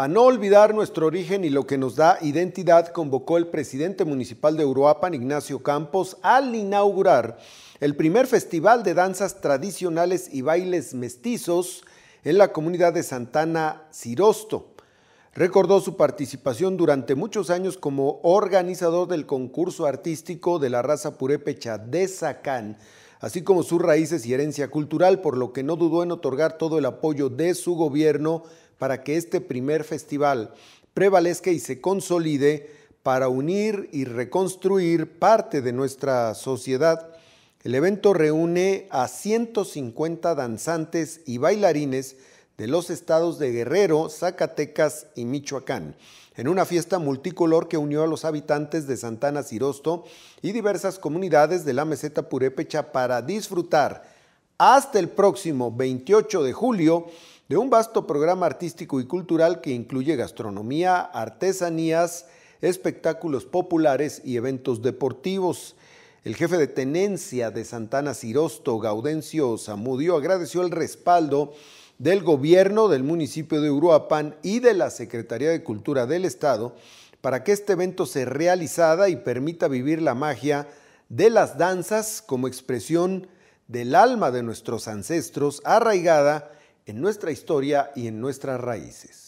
A no olvidar nuestro origen y lo que nos da identidad, convocó el presidente municipal de Uruapan, Ignacio Campos, al inaugurar el primer festival de danzas tradicionales y bailes mestizos en la comunidad de Santana Cirosto. Recordó su participación durante muchos años como organizador del concurso artístico de la raza purépecha de Sacán, así como sus raíces y herencia cultural, por lo que no dudó en otorgar todo el apoyo de su gobierno para que este primer festival prevalezca y se consolide para unir y reconstruir parte de nuestra sociedad. El evento reúne a 150 danzantes y bailarines de los estados de Guerrero, Zacatecas y Michoacán, en una fiesta multicolor que unió a los habitantes de Santana Cirosto y diversas comunidades de la meseta purépecha para disfrutar hasta el próximo 28 de julio de un vasto programa artístico y cultural que incluye gastronomía, artesanías, espectáculos populares y eventos deportivos. El jefe de tenencia de Santana Cirosto, Gaudencio Zamudio, agradeció el respaldo del gobierno del municipio de Uruapan y de la Secretaría de Cultura del Estado para que este evento sea realizada y permita vivir la magia de las danzas como expresión del alma de nuestros ancestros arraigada en nuestra historia y en nuestras raíces.